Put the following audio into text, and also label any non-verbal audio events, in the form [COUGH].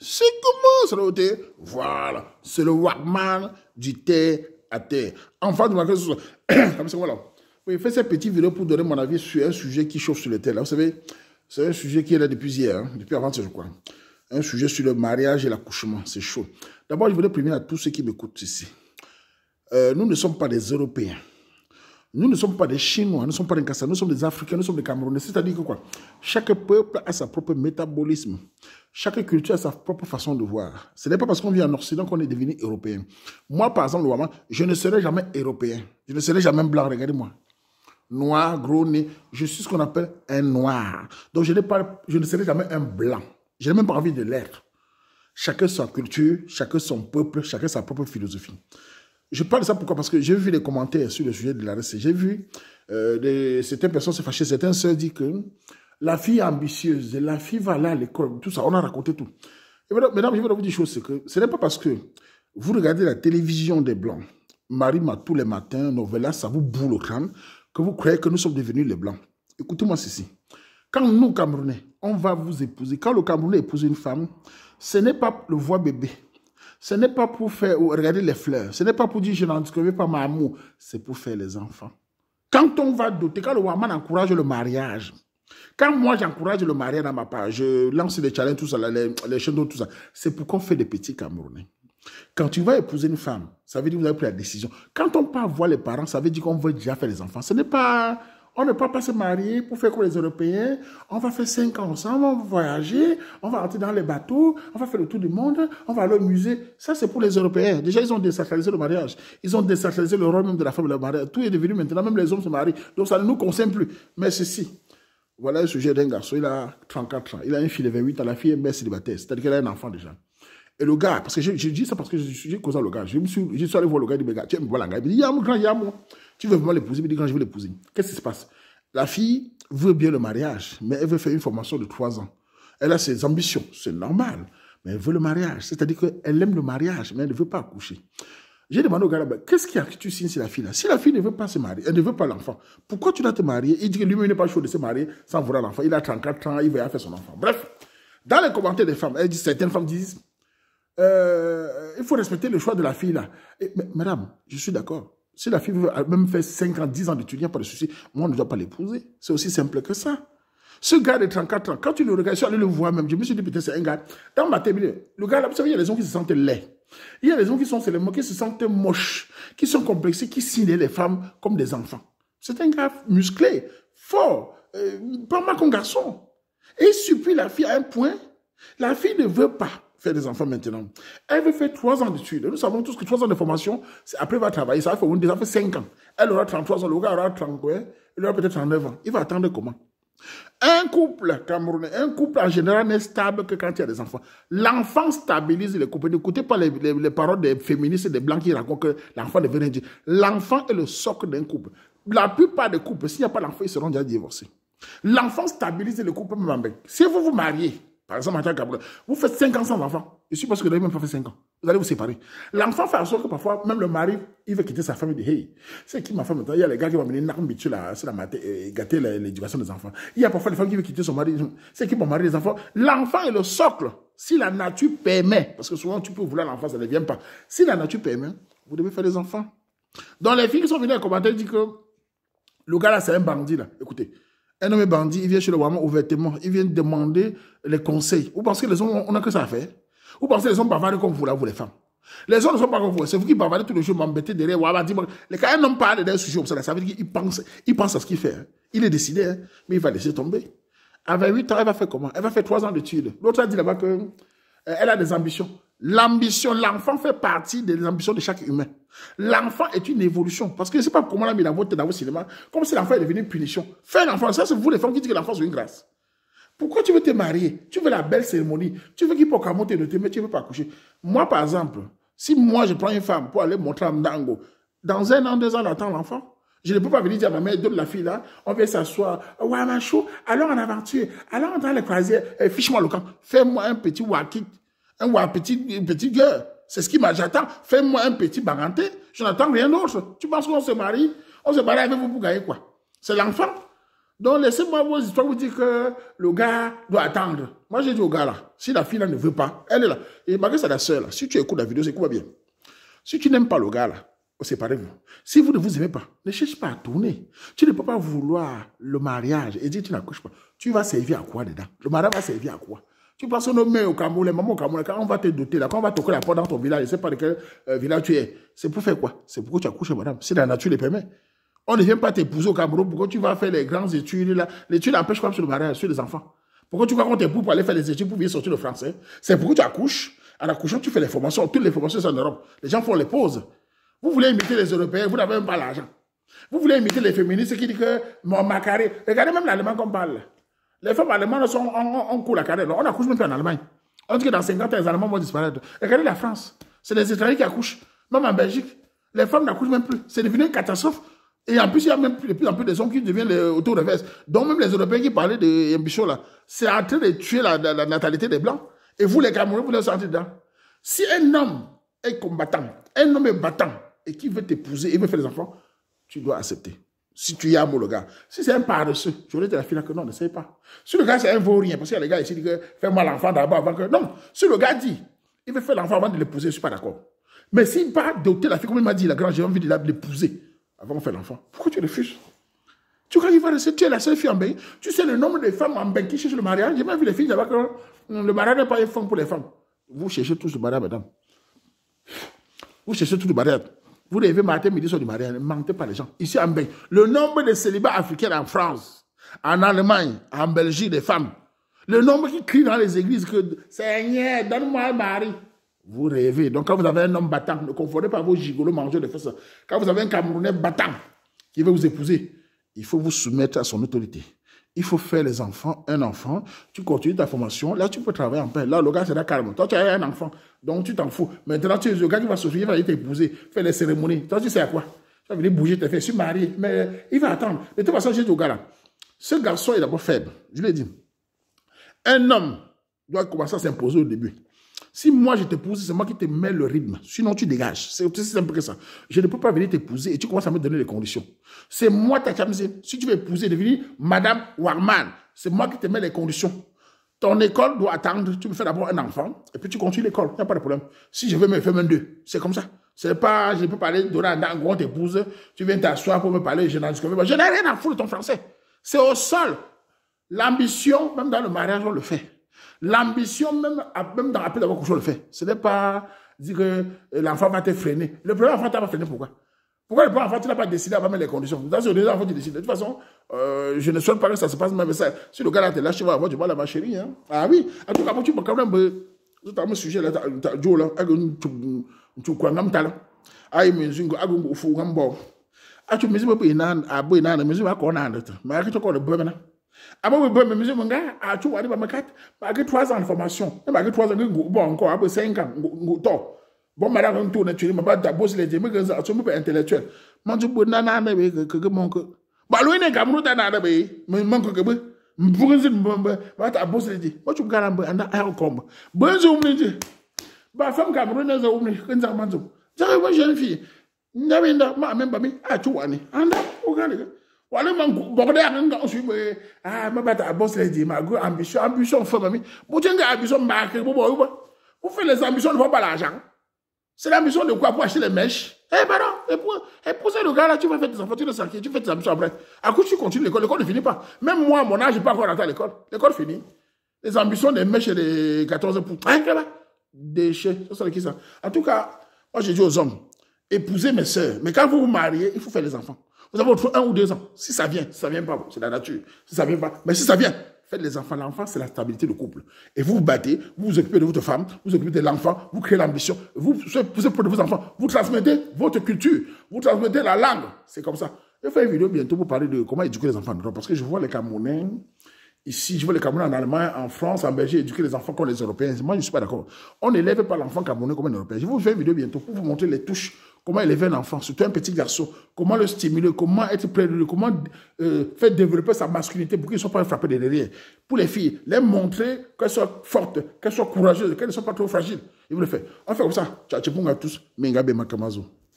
c'est comment ça le Voilà, c'est le Walkman du thé à thé. Enfin, de ma [COUGHS] fais cette petite vidéo pour donner mon avis sur un sujet qui chauffe sur le thé. vous savez, c'est un sujet qui est là depuis hier, hein, depuis avant, je crois. Un sujet sur le mariage et l'accouchement, c'est chaud. D'abord, je voudrais prévenir à tous ceux qui m'écoutent ici. Euh, nous ne sommes pas des Européens. Nous ne sommes pas des Chinois, nous ne sommes pas des Kassas. nous sommes des Africains, nous sommes des Camerounais. C'est-à-dire que quoi Chaque peuple a sa propre métabolisme. Chaque culture a sa propre façon de voir. Ce n'est pas parce qu'on vit en Occident qu'on est devenu européen. Moi, par exemple, je ne serai jamais européen. Je ne serai jamais blanc, regardez-moi. Noir, gros nez. Je suis ce qu'on appelle un noir. Donc, je, pas, je ne serai jamais un blanc. Je n'ai même pas envie de l'être. Chacun sa culture, chacun son peuple, chacun sa propre philosophie. Je parle de ça pourquoi Parce que j'ai vu les commentaires sur le sujet de la RSC. J'ai vu euh, certaines personnes se fâcher. Certains se disent que la fille ambitieuse, la fille va là à l'école, tout ça, on a raconté tout. Et maintenant, mesdames, je vais vous dire une chose, c'est que ce n'est pas parce que vous regardez la télévision des Blancs, Marie m'a tous les matins, Novella, ça vous boule au crâne, que vous croyez que nous sommes devenus les Blancs. Écoutez-moi ceci. Quand nous, Camerounais, on va vous épouser, quand le Camerounais épouse une femme, ce n'est pas le voir bébé. Ce n'est pas pour faire oh, regarder les fleurs. Ce n'est pas pour dire je n'en connais pas ma amour. C'est pour faire les enfants. Quand on va doter, quand le Waman encourage le mariage, quand moi, j'encourage le mariage à ma part, je lance des challenges, tout ça, les, les d'eau, tout ça, c'est pour qu'on fait des petits Camerounais. Quand tu vas épouser une femme, ça veut dire que vous avez pris la décision. Quand on part voir les parents, ça veut dire qu'on veut déjà faire des enfants. Ce n'est pas... On ne peut pas se marier pour faire quoi les Européens. On va faire cinq ans ensemble, on va voyager, on va rentrer dans les bateaux, on va faire le tour du monde, on va aller au musée. Ça, c'est pour les Européens. Déjà, ils ont désacralisé le mariage. Ils ont désacralisé le rôle même de la femme et la mariage. Tout est devenu maintenant, même les hommes se marient. Donc, ça ne nous concerne plus. Mais ceci, voilà le sujet d'un garçon, il a 34 ans, il a une fille de 28 ans, la fille est mère célibataire, c'est-à-dire qu'elle a un enfant déjà. Et le gars, parce que je, dis ça parce que je suis causant le gars, je, me suis, allé voir le gars, il dit, mais gars, tu gars, il me dit, a mon grand, a moi. Tu veux vraiment l'épouser, il me dit, quand je veux l'épouser. Qu'est-ce qui se passe La fille veut bien le mariage, mais elle veut faire une formation de 3 ans. Elle a ses ambitions, c'est normal, mais elle veut le mariage, c'est-à-dire qu'elle aime le mariage, mais elle ne veut pas accoucher. J'ai demandé au gars qu'est-ce qui a que tu signes sur la fille là Si la fille ne veut pas se marier, elle ne veut pas l'enfant, pourquoi tu dois te marier Il dit que lui-même n'est pas chaud de se marier sans vouloir l'enfant. Il a 34 ans, il veut faire son enfant. Bref, dans les commentaires des femmes, certaines femmes disent, euh, il faut respecter le choix de la fille là. madame, je suis d'accord. Si la fille veut même faire 5 ans, 10 ans d'étudiant il n'y pas de souci. Moi, on ne doit pas l'épouser. C'est aussi simple que ça. Ce gars de 34 ans, quand tu le regardes, je suis allé le voir même, je me suis dit, peut-être peut-être c'est un gars. Dans ma tête le gars là, vous savez, il y a des gens qui se sentent laids. Il y a des gens qui sont seulement, qui se sentent moches, qui sont complexés, qui signent les femmes comme des enfants. C'est un gars musclé, fort, euh, pas mal comme garçon. Et il supplie la fille à un point. La fille ne veut pas faire des enfants maintenant. Elle veut faire trois ans d'études. Nous savons tous que trois ans de formation, après, elle va travailler. Ça fait, des enfants cinq ans. Elle aura 33 ans, le gars aura 30, il aura peut-être 39 ans. Il va attendre comment un couple camerounais, un couple en général n'est stable que quand il y a des enfants. L'enfant stabilise le couple N'écoutez pas les, paroles des féministes et des blancs qui racontent que l'enfant devient rien. L'enfant est le socle d'un couple. La plupart des couples, s'il n'y a pas l'enfant, ils seront déjà divorcés. L'enfant stabilise le couple. Si vous vous mariez, par exemple, vous faites 5 ans sans enfant. Je suis parce que vous n'avez même pas fait 5 ans. Vous allez vous séparer. L'enfant fait en sorte que parfois, même le mari, il veut quitter sa famille il dit Hey, c'est qui ma femme Il y a les gars qui vont mener une arme là, la et euh, gâter l'éducation des enfants. Il y a parfois les femmes qui veulent quitter son mari. C'est qui mon mari, les enfants L'enfant est le socle. Si la nature permet, parce que souvent tu peux vouloir l'enfant, ça ne vient pas. Si la nature permet, vous devez faire des enfants. Dans les filles qui sont venues à commenter, disent que le gars là, c'est un bandit là. Écoutez, un homme est bandit, il vient chez le Wama ouvertement, il vient demander les conseils. Vous pensez que les hommes, on a que ça à faire Vous pensez que les hommes bavardent comme vous, là, vous, les femmes Les hommes ne sont pas comme vous. C'est vous qui bavardez tous les jours, m'embêtez derrière Wama. Quand un homme parle d'un sujet comme ça, ça veut dire qu'il pense, il pense à ce qu'il fait. Hein. Il est décidé, hein. mais il va laisser tomber. Avec 28 ans, elle va faire comment Elle va faire 3 ans d'études. L'autre a dit là-bas qu'elle euh, a des ambitions. L'ambition, l'enfant fait partie des ambitions de chaque humain. L'enfant est une évolution. Parce que je ne sais pas comment la mis dans votre, dans cinéma, comme si l'enfant est devenu punition. Fais l'enfant, ça c'est vous les femmes qui dites que l'enfant c'est une grâce. Pourquoi tu veux te marier Tu veux la belle cérémonie. Tu veux qu'il monter te thème, mais tu ne veux pas coucher. Moi, par exemple, si moi je prends une femme pour aller montrer à dango dans un an, deux ans, attend l'enfant. Je ne peux pas venir dire à ma mère, donne la fille là, on vient s'asseoir. Ouais, chou, allons en aventure, allons dans les croisières, eh, fiche-moi le camp, fais-moi un petit wakit, un petit, petit gueule. C'est ce qui m'a. J'attends. Fais-moi un petit baranté. Je n'attends rien d'autre. Tu penses qu'on se marie On se marie avec vous pour gagner quoi C'est l'enfant. Donc laissez-moi vos histoires vous dire que le gars doit attendre. Moi j'ai dit au gars là, si la fille là ne veut pas, elle est là. Et malgré c'est la sœur là, si tu écoutes la vidéo, c'est quoi bien. Si tu n'aimes pas le gars là, oh, séparez-vous. Si vous ne vous aimez pas, ne cherche pas à tourner. Tu ne peux pas vouloir le mariage et dire tu n'accouches pas. Tu vas servir à quoi dedans Le mariage va servir à quoi tu passes nos mains au Cameroun, les mamans au Cameroun, quand on va te doter, là, quand on va toquer la porte dans ton village, je ne sais pas de quel euh, village tu es, c'est pour faire quoi C'est pour que tu accouches, madame, si la nature le permet. On ne vient pas t'épouser au Cameroun, pourquoi tu vas faire les grandes études, là L'étude empêche quoi sur le mariage, sur les enfants Pourquoi tu vas qu'on t'épouse pour aller faire les études pour venir sortir le français C'est pour que tu accouches. En accouchant, tu fais les formations, toutes les formations sont en Europe. Les gens font les pauses. Vous voulez imiter les Européens, vous n'avez même pas l'argent. Vous voulez imiter les féministes qui disent que mon macaré. Regardez même l'allemand qu'on parle. Les femmes allemandes sont en, cours la carrière. On n'accouche même plus en Allemagne. On dit que dans 50 ans, les Allemands vont disparaître. Regardez la France. C'est les étrangers qui accouchent. Même en Belgique, les femmes n'accouchent même plus. C'est devenu une catastrophe. Et en plus, il y a même de plus en plus des hommes qui deviennent auto reverse. Donc même les Européens qui parlaient de Mbichot, là, c'est en train de tuer la, la, natalité des Blancs. Et vous, les Camerounais, vous les sortir dedans. Si un homme est combattant, un homme est battant, et qui veut t'épouser et veut faire des enfants, tu dois accepter si tu y as le gars. Si c'est un paresseux, je vais te la fille que non, ne sais pas. Si le gars, c'est un vaurien, parce qu'il y a les gars ici disent fais-moi l'enfant d'abord avant que. Non, si le gars dit, il veut faire l'enfant avant de l'épouser, je ne suis pas d'accord. Mais s'il part doter la fille, comme il m'a dit, la grande, j'ai envie de l'épouser avant de faire l'enfant, pourquoi tu refuses Tu crois qu'il va rester, tu es la seule fille en Bain. Tu sais le nombre de femmes en Bain qui cherchent le mariage. J'ai même vu les filles là que hum, le mariage n'est pas une femme pour les femmes. Vous cherchez tous le mariage, madame. Vous cherchez tous le mariage. Vous rêvez matin, midi, soir du mariage. Ne mentez pas les gens. Ici, en Belgique, le nombre de célibats africains en France, en Allemagne, en Belgique, des femmes, le nombre qui crient dans les églises que Seigneur, donne-moi un mari. Vous rêvez. Donc, quand vous avez un homme battant, ne confondez pas vos gigolos mangeurs de fesses. Quand vous avez un Camerounais battant qui veut vous épouser, il faut vous soumettre à son autorité. Il faut faire les enfants, un enfant. Tu continues ta formation. Là, tu peux travailler en paix. Là, le gars sera calme. Toi, tu as un enfant. Donc, tu t'en fous. Maintenant, tu es le gars qui va se il va aller t'épouser, faire les cérémonies. Toi, tu sais à quoi Tu vas venir bouger tes fait. Je suis marié. Mais il va attendre. De toute façon, j'ai dit au gars là. Ce garçon est d'abord faible. Je lui ai dit. Un homme doit commencer à s'imposer au début. Si moi je t'épouse, c'est moi qui te mets le rythme. Sinon, tu dégages. C'est aussi simple que ça. Je ne peux pas venir t'épouser et tu commences à me donner les conditions. C'est moi ta chamise. Si tu veux épouser, devenir Madame Warman. C'est moi qui te mets les conditions. Ton école doit attendre. Tu me fais d'abord un enfant et puis tu continues l'école. Il n'y a pas de problème. Si je veux me faire un deux, c'est comme ça. C'est pas, je peux parler de un grand-épouse. tu viens t'asseoir pour me parler, Je n'ai rien à foutre de ton français. C'est au sol. L'ambition, même dans le mariage, on le fait. L'ambition, même, même dans la d'avoir quelque le fait. Ce n'est pas dire que euh, l'enfant va te freiner. Le premier enfant t'a pas freiné, pourquoi Pourquoi le premier enfant, tu pas décidé avant mettre les conditions Dans ce tu décides. De toute façon, euh, je ne souhaite pas que ça se passe, même ça, si le gars là te lâche, tu vas avoir du mal à ma chérie. Hein. Ah oui, en tout cas, tu quand même. un euh, sujet là, un ah, il ah, ah, un il Aba we bɔ mɛmɛ sɛ nga atu wari ba makat maki trois ans formation ne maki trois ans ngi bɔ nkɔ abe cinq ans ngi tɔ bɔ mara ko ntu na twiri maba da bosi le jemi ganza atu mbe intellectuel manju bo na na na be ke ke monko ba lo ne gamru da na na be mɛ manko ke be mbugunzi mbamba ba ta bosi le ji ba chu garamba anda ayo komba bonzo umni ji ba fam gamru na za umni kanza manju jaga ba jeune fille ndabe nda ma memba mi atu wani anda o ga ne wale man bɔgɔdɛ yan kan su bɛ aa ah, mɛ bɛ taa bɔ ma ko ambition ambition fɛn ma mi bó n ka ambition maa kɛ les ambitions ne pas l'argent c'est l'ambition de quoi pour acheter les mèches eh ben non et eh, pour et eh, le gars là tu vas faire des enfants tu le sacrifies tu fais des ambitions après à coup tu continues l'école l'école ne finit pas même moi à mon âge j'ai pas encore atteint l'école l'école finit les ambitions des mèches et des 14 pour hein, déchets ça c'est qui ça en tout cas moi j'ai dit aux hommes épousez mes sœurs mais quand vous vous mariez il faut faire les enfants vous avez entre un ou deux ans. Si ça vient, si ça vient pas, c'est la nature. Si ça vient pas, mais si ça vient, faites les enfants. L'enfant, c'est la stabilité du couple. Et vous vous battez, vous vous occupez de votre femme, vous vous occupez de l'enfant, vous créez l'ambition, vous vous occupez de vos enfants, vous transmettez votre culture, vous transmettez la langue. C'est comme ça. Je vais faire une vidéo bientôt pour parler de comment éduquer les enfants. Parce que je vois les Camerounais Ici, je vois les Camerounais en Allemagne, en France, en Belgique, éduquer les enfants comme les Européens. Moi, je ne suis pas d'accord. On n'élève pas l'enfant Camerounais comme un Européen. Je vous fais une vidéo bientôt pour vous montrer les touches. Comment élever un enfant, surtout un petit garçon. Comment le stimuler, comment être près de lui, comment euh, faire développer sa masculinité pour qu'il ne soit pas frappé derrière. Pour les filles, les montrer qu'elles soient fortes, qu'elles soient courageuses, qu'elles ne soient pas trop fragiles. Ils vous le fait. On fait comme ça. à tous, Mengabe Makamazo.